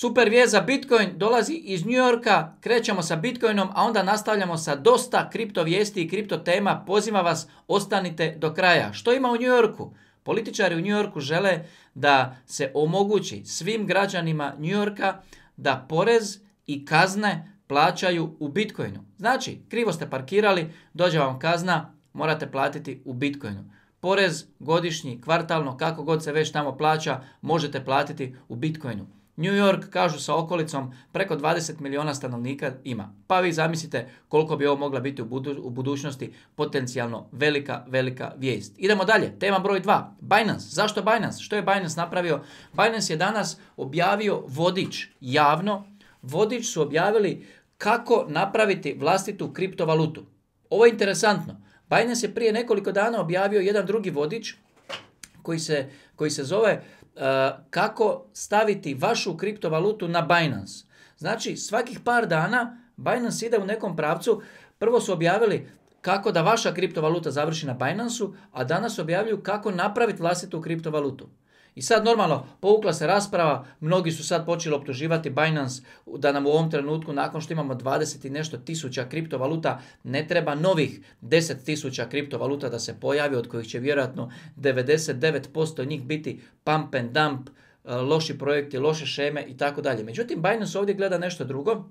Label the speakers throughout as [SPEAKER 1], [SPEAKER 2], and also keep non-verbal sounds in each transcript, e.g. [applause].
[SPEAKER 1] Super vijest za Bitcoin dolazi iz New Yorka, krećemo sa Bitcoinom, a onda nastavljamo sa dosta kripto vijesti i kripto tema. Pozivam vas, ostanite do kraja. Što ima u New Yorku? Političari u New Yorku žele da se omogući svim građanima New Yorka da porez i kazne plaćaju u Bitcoinu. Znači, krivo ste parkirali, dođe vam kazna, morate platiti u Bitcoinu porez godišnji, kvartalno, kako god se već tamo plaća, možete platiti u Bitcoinu. New York, kažu sa okolicom, preko 20 miliona stanovnika ima. Pa vi zamislite koliko bi ovo mogla biti u, budućnosti potencijalno velika, velika vijest. Idemo dalje, tema broj 2. Binance. Zašto Binance? Što je Binance napravio? Binance je danas objavio vodič javno. Vodič su objavili kako napraviti vlastitu kriptovalutu. Ovo je interesantno. Binance je prije nekoliko dana objavio jedan drugi vodič koji se zove Eh, kako staviti vašu kriptovalutu na Binance. Znači svakih par dana Binance ide u nekom pravcu. Prvo su objavili kako da vaša kriptovaluta završi na Binanceu, a danas objavljuju kako napraviti vlastitu kriptovalutu. I sad normalno, povukla se rasprava, mnogi su sad počeli optuživati Binance da nam u ovom trenutku nakon što imamo 20 i nešto tisuća kriptovaluta ne treba novih 10 tisuća kriptovaluta da se pojavi od kojih će vjerojatno 99% njih biti pump and dump, eh, loši projekti, loše šeme i tako dalje. Međutim, Binance ovdje gleda nešto drugo,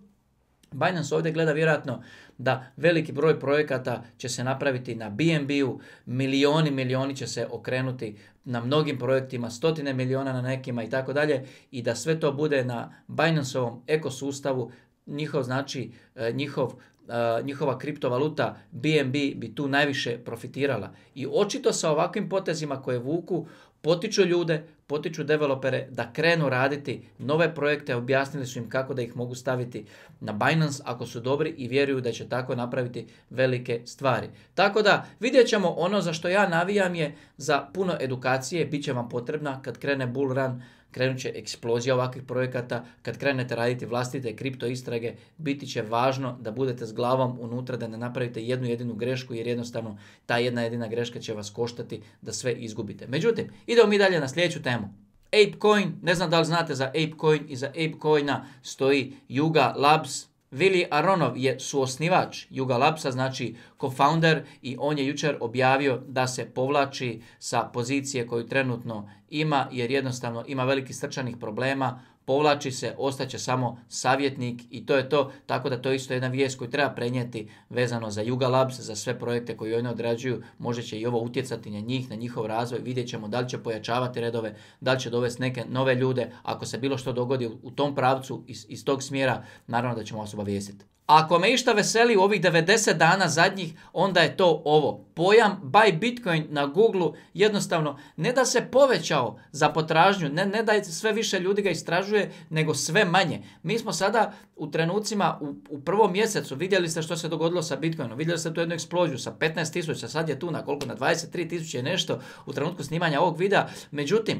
[SPEAKER 1] Binance ovdje gleda vjerojatno da veliki broj projekata će se napraviti na BNB-u, milioni, milioni će se okrenuti na mnogim projektima, stotine miliona na nekima i tako dalje i da sve to bude na Binance-ovom ekosustavu, njihov znači e, njihov E, njihova kriptovaluta BNB bi tu najviše profitirala. I očito sa ovakvim potezima koje vuku potiču ljude, potiču developere da krenu raditi nove projekte, objasnili su im kako da ih mogu staviti na Binance ako su dobri i vjeruju da će tako napraviti velike stvari. Tako da vidjet ćemo ono za što ja navijam je za puno edukacije, bit će vam potrebna kad krene bull run krenut će eksplozija ovakvih projekata, kad krenete raditi vlastite kripto istrage, biti će važno da budete s glavom unutra, da ne napravite jednu jedinu grešku, jer jednostavno ta jedna jedina greška će vas koštati da sve izgubite. Međutim, idemo mi dalje na sljedeću temu. ApeCoin, ne znam da li znate za ApeCoin i za ApeCoina stoji Yuga Labs, Vili Aronov je suosnivač Lapsa, znači co-founder i on je jučer objavio da se povlači sa pozicije koju trenutno ima jer jednostavno ima veliki srčanih problema, povlači se, ostaće samo savjetnik i to je to, tako da to je isto jedna vijest koju treba prenijeti vezano za Juga Labs, za sve projekte koji oni odrađuju, može će i ovo utjecati na njih, na njihov razvoj, vidjet ćemo da li će pojačavati redove, da li će dovesti neke nove ljude, ako se bilo što dogodi u tom pravcu iz, iz tog smjera, naravno da ćemo vas obavijestiti. Ako me išta veseli u ovih 90 dana zadnjih, onda je to ovo. Pojam buy Bitcoin na Google jednostavno ne da se povećao za potražnju, ne, ne da sve više ljudi ga istražuje, nego sve manje. Mi smo sada u trenucima u, u prvom mjesecu vidjeli ste što se dogodilo sa Bitcoinom, vidjeli ste tu jednu eksploziju sa 15.000, sad je tu na koliko, na 23.000 i nešto u trenutku snimanja ovog videa. Međutim,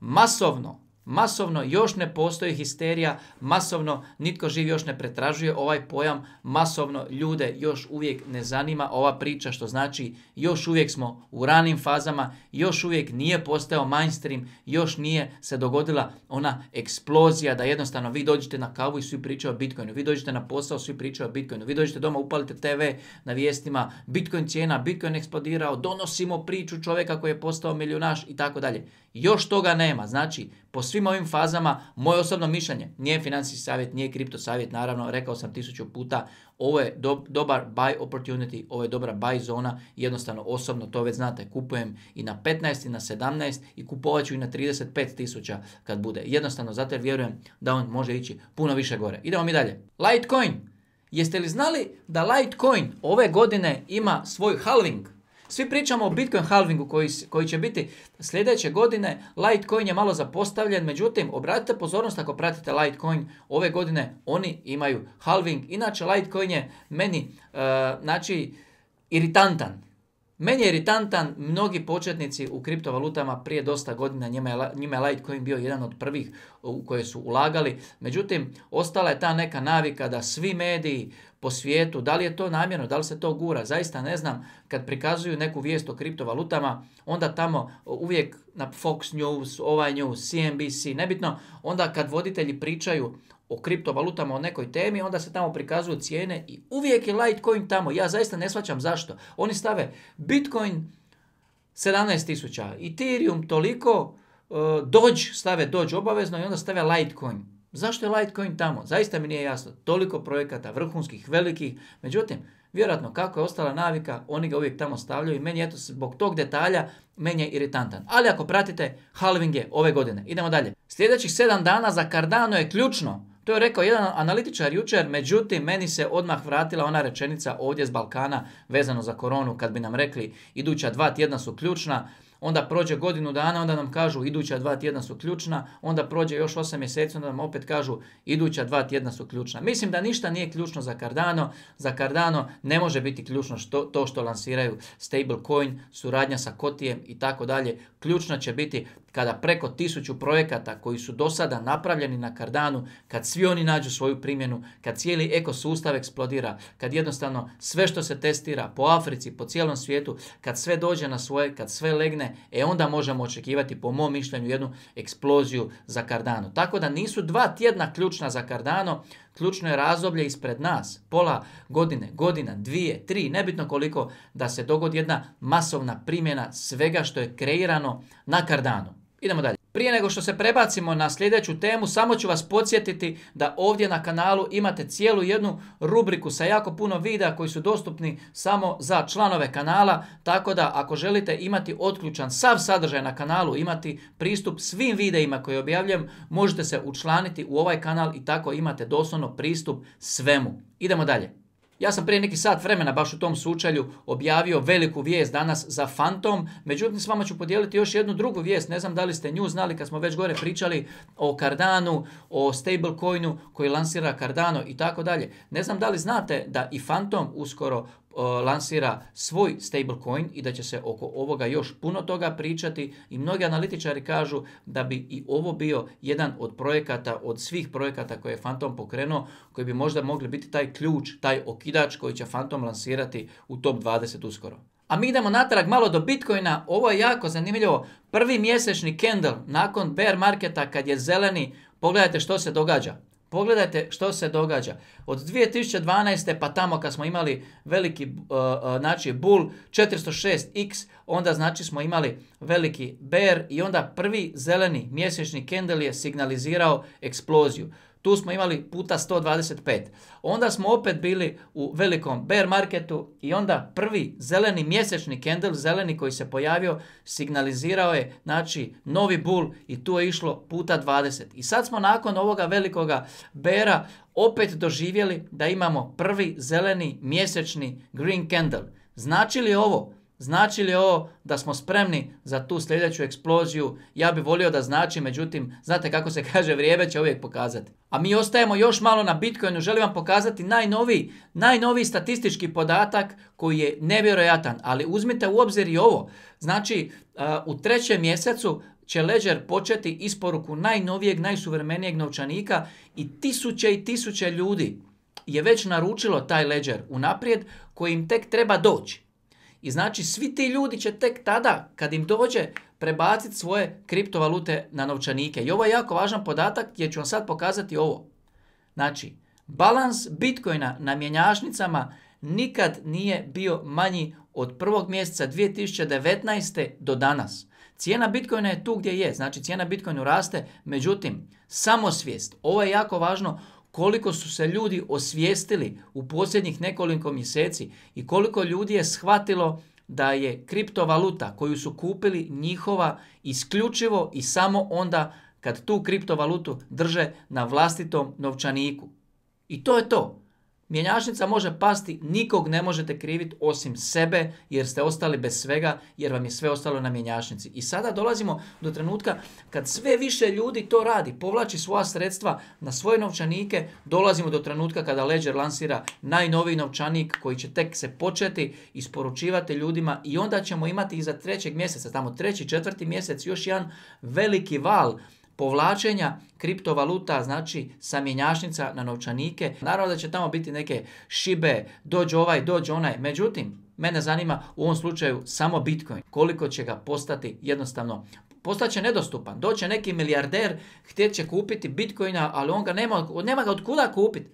[SPEAKER 1] masovno masovno još ne postoji histerija, masovno nitko živ još ne pretražuje ovaj pojam, masovno ljude još uvijek ne zanima ova priča što znači još uvijek smo u ranim fazama, još uvijek nije postao mainstream, još nije se dogodila ona eksplozija da jednostavno vi dođete na kavu i svi pričaju o Bitcoinu, vi dođete na posao, svi pričaju o Bitcoinu, vi dođete doma, upalite TV na vijestima, Bitcoin cijena, Bitcoin eksplodirao, donosimo priču čovjeka koji je postao milijunaš i tako dalje. Još toga nema, znači po svim ovim fazama, moje osobno mišljenje, nije financijski savjet, nije kripto savjet, naravno, rekao sam tisuću puta, ovo je dobar buy opportunity, ovo je dobra buy zona, jednostavno osobno to već znate, kupujem i na 15 i na 17 i kupovat ću i na 35 tisuća kad bude. Jednostavno, zato jer vjerujem da on može ići puno više gore. Idemo mi dalje. Litecoin. Jeste li znali da Litecoin ove godine ima svoj halving? Svi pričamo o Bitcoin halvingu koji, koji će biti sljedeće godine. Litecoin je malo zapostavljen, međutim, obratite pozornost ako pratite Litecoin. Ove godine oni imaju halving. Inače, Litecoin je meni, e, znači, iritantan. Meni je iritantan, mnogi početnici u kriptovalutama prije dosta godina, njima je, njima je Litecoin bio jedan od prvih u koje su ulagali. Međutim, ostala je ta neka navika da svi mediji po svijetu, da li je to namjerno, da li se to gura, zaista ne znam, kad prikazuju neku vijest o kriptovalutama, onda tamo uvijek na Fox News, ovaj News, CNBC, nebitno, onda kad voditelji pričaju o kriptovalutama, o nekoj temi, onda se tamo prikazuju cijene i uvijek je Litecoin tamo, ja zaista ne shvaćam zašto. Oni stave Bitcoin 17.000, Ethereum toliko, e, Doge stave Doge obavezno i onda stave Litecoin. Zašto je Litecoin tamo? Zaista mi nije jasno. Toliko projekata, vrhunskih, velikih. Međutim, vjerojatno kako je ostala navika, oni ga uvijek tamo stavljaju i meni to zbog tog detalja meni je iritantan. Ali ako pratite, halving je ove godine. Idemo dalje. Sljedećih sedam dana za Cardano je ključno. To je rekao jedan analitičar jučer, međutim meni se odmah vratila ona rečenica ovdje s Balkana vezano za koronu kad bi nam rekli iduća dva tjedna su ključna onda prođe godinu dana, onda nam kažu iduća dva tjedna su ključna, onda prođe još osam mjeseci, onda nam opet kažu iduća dva tjedna su ključna. Mislim da ništa nije ključno za Cardano, za Cardano ne može biti ključno što, to što lansiraju stablecoin, suradnja sa Kotijem i tako dalje. Ključno će biti kada preko tisuću projekata koji su do sada napravljeni na kardanu, kad svi oni nađu svoju primjenu, kad cijeli ekosustav eksplodira, kad jednostavno sve što se testira po Africi, po cijelom svijetu, kad sve dođe na svoje, kad sve legne, e onda možemo očekivati po mom mišljenju jednu eksploziju za kardanu. Tako da nisu dva tjedna ključna za kardano, ključno je razdoblje ispred nas, pola godine, godina, dvije, tri, nebitno koliko, da se dogodi jedna masovna primjena svega što je kreirano na Kardanu. Idemo dalje. Prije nego što se prebacimo na sljedeću temu, samo ću vas podsjetiti da ovdje na kanalu imate cijelu jednu rubriku sa jako puno videa koji su dostupni samo za članove kanala, tako da ako želite imati otključan sav sadržaj na kanalu, imati pristup svim videima koje objavljam, možete se učlaniti u ovaj kanal i tako imate doslovno pristup svemu. Idemo dalje. Ja sam prije neki sat vremena baš u tom sučelju objavio veliku vijest danas za Fantom, međutim s vama ću podijeliti još jednu drugu vijest, ne znam da li ste nju znali kad smo već gore pričali o Cardanu, o stablecoinu koji lansira Cardano i tako dalje. Ne znam da li znate da i Fantom uskoro E, lansira svoj stablecoin i da će se oko ovoga još puno toga pričati i mnogi analitičari kažu da bi i ovo bio jedan od projekata, od svih projekata koje je Phantom pokrenuo, koji bi možda mogli biti taj ključ, taj okidač koji će Phantom lansirati u top 20 uskoro. A mi idemo natrag malo do Bitcoina, ovo je jako zanimljivo. Prvi mjesečni candle nakon bear marketa kad je zeleni, pogledajte što se događa. Pogledajte što se događa. Od 2012. pa tamo kad smo imali veliki uh, uh, znači bull 406x, onda znači smo imali veliki bear i onda prvi zeleni mjesečni candle je signalizirao eksploziju tu smo imali puta 125. Onda smo opet bili u velikom bear marketu i onda prvi zeleni mjesečni candle, zeleni koji se pojavio, signalizirao je znači novi bull i tu je išlo puta 20. I sad smo nakon ovoga velikoga bera opet doživjeli da imamo prvi zeleni mjesečni green candle. Znači li ovo Znači li ovo da smo spremni za tu sljedeću eksploziju? Ja bi volio da znači, međutim, znate kako se [laughs] kaže, vrijeme će uvijek pokazati. A mi ostajemo još malo na Bitcoinu, želim vam pokazati najnoviji, najnoviji statistički podatak koji je nevjerojatan, ali uzmite u obzir i ovo. Znači, u trećem mjesecu će Ledger početi isporuku najnovijeg, najsuvremenijeg novčanika i tisuće i tisuće ljudi je već naručilo taj Ledger unaprijed koji im tek treba doći. I znači svi ti ljudi će tek tada kad im dođe prebaciti svoje kriptovalute na novčanike. I ovo je jako važan podatak jer ću vam sad pokazati ovo. Znači, balans Bitcoina na mjenjačnicama nikad nije bio manji od prvog mjeseca 2019. do danas. Cijena Bitcoina je tu gdje je, znači cijena Bitcoinu raste, međutim, samosvijest, ovo je jako važno, koliko su se ljudi osvijestili u posljednjih nekoliko mjeseci i koliko ljudi je shvatilo da je kriptovaluta koju su kupili njihova isključivo i samo onda kad tu kriptovalutu drže na vlastitom novčaniku. I to je to. Mjenjačnica može pasti, nikog ne možete kriviti osim sebe jer ste ostali bez svega jer vam je sve ostalo na mjenjačnici. I sada dolazimo do trenutka kad sve više ljudi to radi, povlači svoja sredstva na svoje novčanike, dolazimo do trenutka kada Ledger lansira najnoviji novčanik koji će tek se početi isporučivati ljudima i onda ćemo imati iza trećeg mjeseca, tamo treći, četvrti mjesec još jedan veliki val povlačenja kriptovaluta, znači sa na novčanike. Naravno da će tamo biti neke šibe, dođe ovaj, dođe onaj. Međutim, mene zanima u ovom slučaju samo Bitcoin. Koliko će ga postati jednostavno postaće nedostupan. Doće neki milijarder, htjet će kupiti Bitcoina, ali on ga nema, nema ga od kuda kupiti.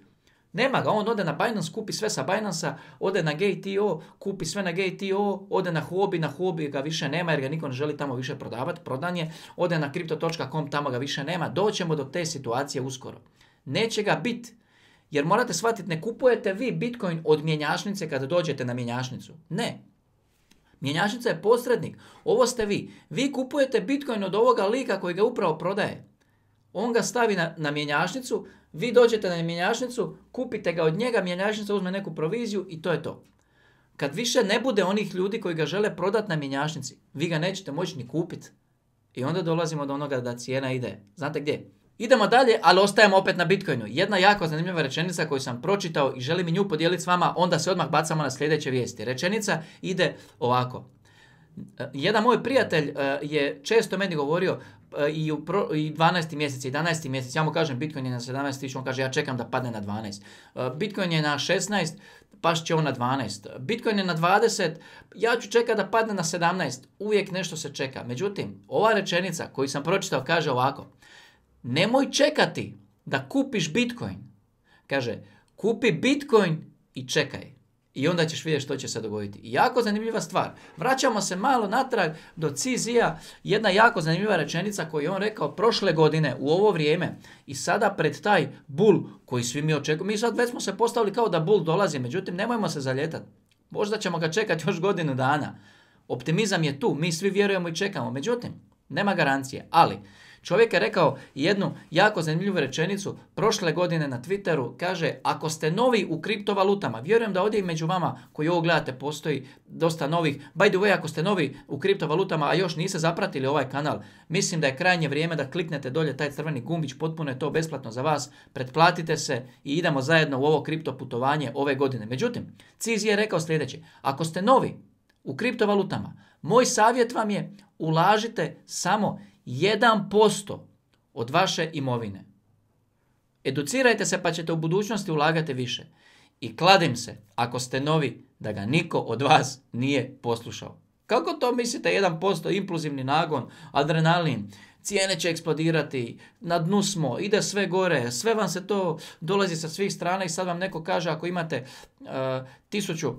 [SPEAKER 1] Nema ga, on ode na Binance, kupi sve sa binance ode na GTO, kupi sve na GTO, ode na hobi, na Huobi ga više nema jer ga niko ne želi tamo više prodavati, prodan je, ode na crypto.com, tamo ga više nema, doćemo do te situacije uskoro. Neće ga bit, jer morate shvatiti, ne kupujete vi Bitcoin od mjenjašnice kada dođete na mjenjašnicu, Ne, Mjenjačnica je posrednik. Ovo ste vi. Vi kupujete Bitcoin od ovoga lika koji ga upravo prodaje. On ga stavi na, na mjenjačnicu, vi dođete na mjenjačnicu, kupite ga od njega, mjenjačnica uzme neku proviziju i to je to. Kad više ne bude onih ljudi koji ga žele prodati na mjenjačnici, vi ga nećete moći ni kupiti. I onda dolazimo do onoga da cijena ide. Znate gdje? Idemo dalje, ali ostajemo opet na Bitcoinu. Jedna jako zanimljiva rečenica koju sam pročitao i želim i nju podijeliti s vama, onda se odmah bacamo na sljedeće vijesti. Rečenica ide ovako. E, jedan moj prijatelj e, je često meni govorio, E, i, u pro, i 12. mjesec, 11. mjesec, ja mu kažem Bitcoin je na 17.000, on kaže ja čekam da padne na 12. E, Bitcoin je na 16, paš će on na 12. Bitcoin je na 20, ja ću čekati da padne na 17. Uvijek nešto se čeka. Međutim, ova rečenica koju sam pročitao kaže ovako. Nemoj čekati da kupiš Bitcoin. Kaže, kupi Bitcoin i čekaj. I onda ćeš vidjeti što će se dogoditi. I jako zanimljiva stvar. Vraćamo se malo natrag do Cizija, jedna jako zanimljiva rečenica koju je on rekao prošle godine u ovo vrijeme i sada pred taj bul koji svi mi očekujemo. Mi sad već smo se postavili kao da bul dolazi, međutim nemojmo se zaljetati. Možda ćemo ga čekati još godinu dana. Optimizam je tu, mi svi vjerujemo i čekamo. Međutim, nema garancije. Ali, Čovjek je rekao jednu jako zanimljivu rečenicu prošle godine na Twitteru, kaže ako ste novi u kriptovalutama, vjerujem da ovdje i među vama koji ovo gledate postoji dosta novih, by the way ako ste novi u kriptovalutama, a još niste zapratili ovaj kanal, mislim da je krajnje vrijeme da kliknete dolje taj crveni gumbić, potpuno je to besplatno za vas, pretplatite se i idemo zajedno u ovo kripto putovanje ove godine. Međutim, Cz je rekao sljedeće, ako ste novi u kriptovalutama, moj savjet vam je ulažite samo 1% od vaše imovine. Educirajte se pa ćete u budućnosti ulagati više. I kladim se, ako ste novi, da ga niko od vas nije poslušao. Kako to mislite 1% Impluzivni nagon, adrenalin, cijene će eksplodirati, na dnu smo, ide sve gore, sve vam se to dolazi sa svih strana i sad vam neko kaže ako imate uh, tisuću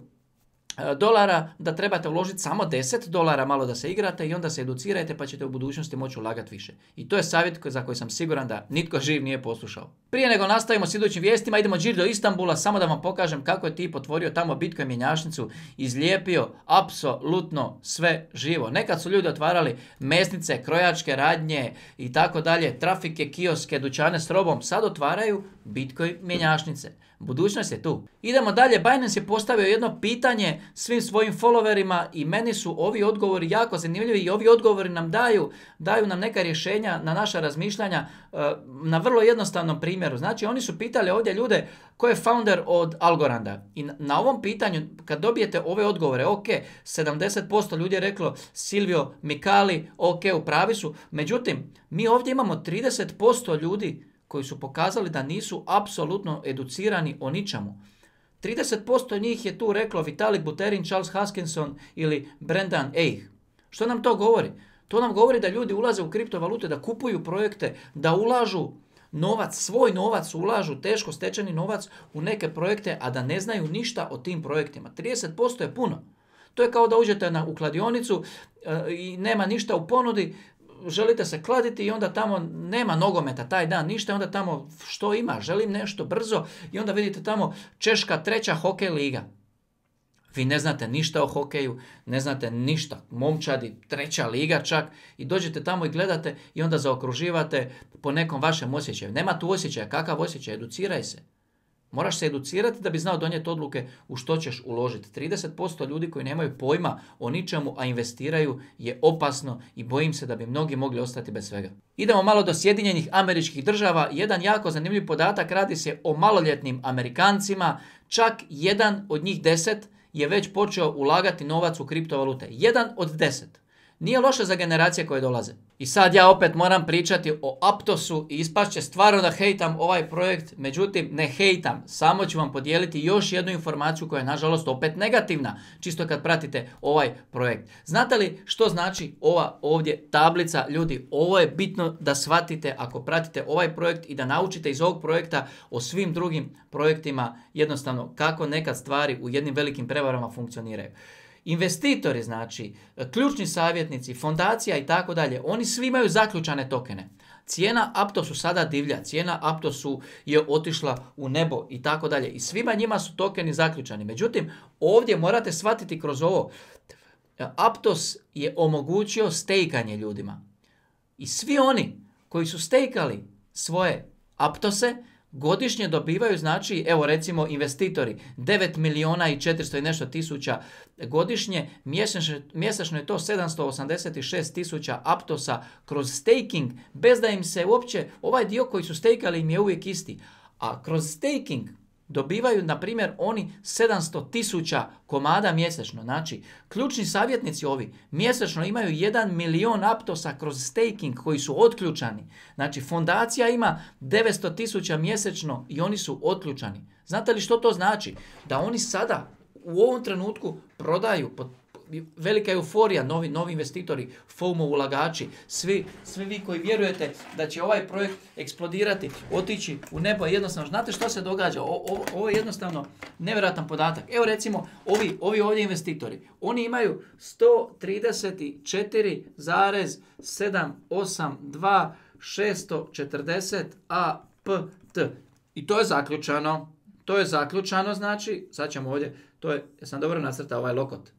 [SPEAKER 1] E, dolara, da trebate uložiti samo 10 dolara malo da se igrate i onda se educirajte pa ćete u budućnosti moći ulagati više. I to je savjet za koji sam siguran da nitko živ nije poslušao. Prije nego nastavimo s idućim vijestima, idemo džir do Istambula, samo da vam pokažem kako je tip otvorio tamo Bitcoin mjenjašnicu, izlijepio apsolutno sve živo. Nekad su ljudi otvarali mesnice, krojačke radnje i tako dalje, trafike, kioske, dućane s robom, sad otvaraju Bitcoin mjenjašnice. Budućnost je tu. Idemo dalje, Binance je postavio jedno pitanje svim svojim followerima i meni su ovi odgovori jako zanimljivi i ovi odgovori nam daju, daju nam neka rješenja na naša razmišljanja e, na vrlo jednostavnom primjeru. Znači oni su pitali ovdje ljude ko je founder od Algoranda i na ovom pitanju kad dobijete ove odgovore, ok, 70% ljudi je reklo Silvio Mikali, ok, u pravi su, međutim mi ovdje imamo 30% ljudi koji su pokazali da nisu apsolutno educirani o ničemu. 30% njih je tu reklo Vitalik Buterin, Charles Haskinson ili Brendan Eich. Što nam to govori? To nam govori da ljudi ulaze u kriptovalute, da kupuju projekte, da ulažu novac, svoj novac ulažu, teško stečeni novac u neke projekte, a da ne znaju ništa o tim projektima. 30% je puno. To je kao da uđete na, u kladionicu e, i nema ništa u ponudi, želite se kladiti i onda tamo nema nogometa taj dan, ništa, onda tamo što ima, želim nešto brzo i onda vidite tamo Češka treća hokej liga. Vi ne znate ništa o hokeju, ne znate ništa, momčadi, treća liga čak i dođete tamo i gledate i onda zaokruživate po nekom vašem osjećaju. Nema tu osjećaja, kakav osjećaj, educiraj se. Moraš se educirati da bi znao donijeti odluke u što ćeš uložiti. 30% ljudi koji nemaju pojma o ničemu, a investiraju je opasno i bojim se da bi mnogi mogli ostati bez svega. Idemo malo do Sjedinjenih američkih država. Jedan jako zanimljiv podatak radi se o maloljetnim Amerikancima. Čak jedan od njih deset je već počeo ulagati novac u kriptovalute. Jedan od deset nije loše za generacije koje dolaze. I sad ja opet moram pričati o Aptosu i ispašće stvarno da hejtam ovaj projekt, međutim ne hejtam, samo ću vam podijeliti još jednu informaciju koja je nažalost opet negativna, čisto kad pratite ovaj projekt. Znate li što znači ova ovdje tablica? Ljudi, ovo je bitno da shvatite ako pratite ovaj projekt i da naučite iz ovog projekta o svim drugim projektima jednostavno kako nekad stvari u jednim velikim prevarama funkcioniraju investitori znači, ključni savjetnici, fondacija i tako dalje, oni svi imaju zaključane tokene. Cijena Aptosu sada divlja, cijena Aptosu je otišla u nebo i tako dalje. I svima njima su tokeni zaključani. Međutim, ovdje morate shvatiti kroz ovo, Aptos je omogućio stejkanje ljudima. I svi oni koji su stejkali svoje Aptose, godišnje dobivaju, znači, evo recimo investitori, 9 miliona i 400 i nešto tisuća godišnje, mjesečno, je to 786 tisuća aptosa kroz staking, bez da im se uopće, ovaj dio koji su stakali im je uvijek isti. A kroz staking Dobivaju, na primjer, oni 700 tisuća komada mjesečno. Znači, ključni savjetnici ovi mjesečno imaju 1 milion aptosa kroz staking koji su otključani. Znači, fondacija ima 900 tisuća mjesečno i oni su otključani. Znate li što to znači? Da oni sada u ovom trenutku prodaju po velika euforija, novi, novi investitori, FOMO ulagači, svi, svi vi koji vjerujete da će ovaj projekt eksplodirati, otići u nebo, jednostavno, znate što se događa? ovo je jednostavno nevjerojatan podatak. Evo recimo, ovi, ovi ovdje investitori, oni imaju 134782640 640 APT. I to je zaključano. To je zaključano, znači, sad ćemo ovdje, to je, sam dobro nasrtao ovaj lokot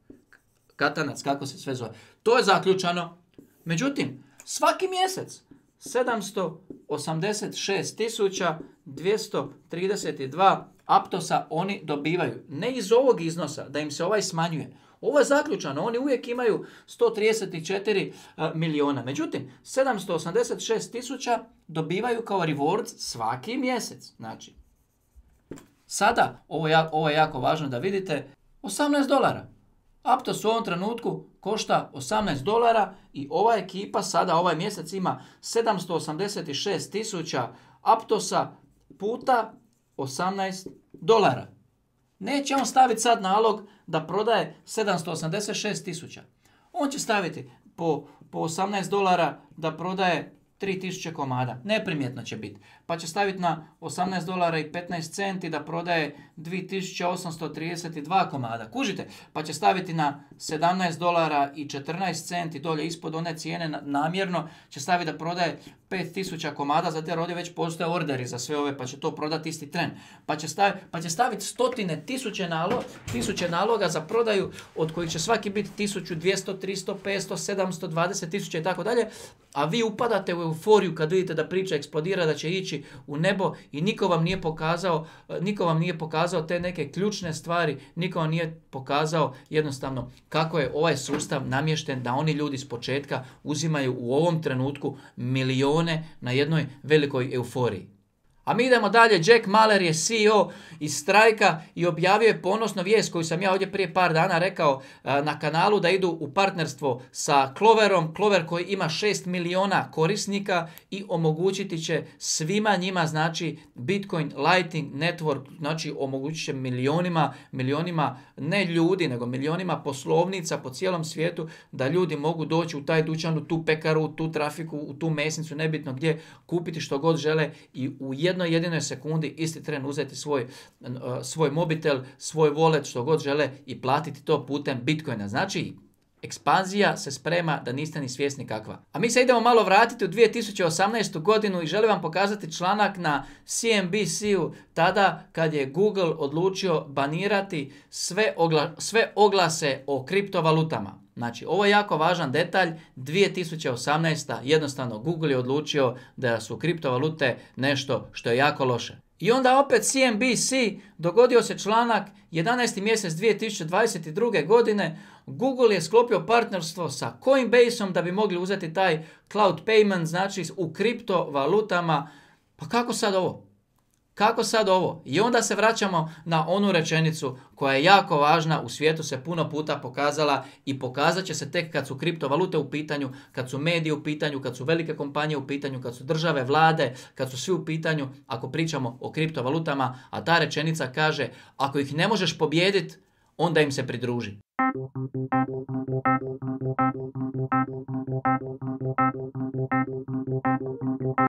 [SPEAKER 1] katanac, kako se sve zove. To je zaključano. Međutim, svaki mjesec 786.232 aptosa oni dobivaju. Ne iz ovog iznosa, da im se ovaj smanjuje. Ovo je zaključano, oni uvijek imaju 134 e, milijuna. Međutim, 786 tisuća dobivaju kao rewards svaki mjesec. Znači, sada, ovo je, ovo je jako važno da vidite, 18 dolara. Aptos u ovom trenutku košta 18 dolara i ova ekipa sada ovaj mjesec ima 786 tisuća Aptosa puta 18 dolara. Neće on staviti sad nalog da prodaje 786 tisuća. On će staviti po, po 18 dolara da prodaje 3000 komada, neprimjetno će biti. Pa će staviti na 18 dolara i 15 centi da prodaje 2832 komada. Kužite, pa će staviti na 17 dolara i 14 centi dolje ispod one cijene namjerno će staviti da prodaje 5000 komada, za jer ovdje već postoje orderi za sve ove, pa će to prodati isti tren. Pa će, pa će staviti stotine tisuće, nalo, tisuće naloga za prodaju, od kojih će svaki biti 1200, 300, 500, 700, 20 i tako dalje, a vi upadate u euforiju kad vidite da priča eksplodira, da će ići u nebo i niko vam nije pokazao, niko vam nije pokazao te neke ključne stvari, niko vam nije pokazao jednostavno kako je ovaj sustav namješten da oni ljudi s početka uzimaju u ovom trenutku milijun sezone na jednoj velikoj euforiji. A mi idemo dalje, Jack Maler je CEO iz Strajka i objavio je ponosno vijest koju sam ja ovdje prije par dana rekao e, na kanalu da idu u partnerstvo sa Cloverom, Clover koji ima 6 miliona korisnika i omogućiti će svima njima znači Bitcoin Lightning Network, znači omogućit će milionima, milionima ne ljudi nego milionima poslovnica po cijelom svijetu da ljudi mogu doći u taj dućan, u tu pekaru, u tu trafiku, u tu mesnicu, nebitno gdje kupiti što god žele i u jednom jednoj jedinoj sekundi isti tren uzeti svoj, e, svoj mobitel, svoj wallet, što god žele i platiti to putem Bitcoina. Znači, ekspanzija se sprema da niste ni svjesni kakva. A mi se idemo malo vratiti u 2018. godinu i želim vam pokazati članak na CNBC-u tada kad je Google odlučio banirati sve, sve oglase o kriptovalutama. Znači, ovo je jako važan detalj. 2018. jednostavno Google je odlučio da su kriptovalute nešto što je jako loše. I onda opet CNBC dogodio se članak 11. mjesec 2022. godine Google je sklopio partnerstvo sa Coinbaseom da bi mogli uzeti taj cloud payment znači u kriptovalutama. Pa kako sad ovo? Kako sad ovo? I onda se vraćamo na onu rečenicu koja je jako važna, u svijetu se puno puta pokazala i pokazat će se tek kad su kriptovalute u pitanju, kad su mediji u pitanju, kad su velike kompanije u pitanju, kad su države, vlade, kad su svi u pitanju, ako pričamo o kriptovalutama, a ta rečenica kaže ako ih ne možeš pobijediti, onda im se pridruži.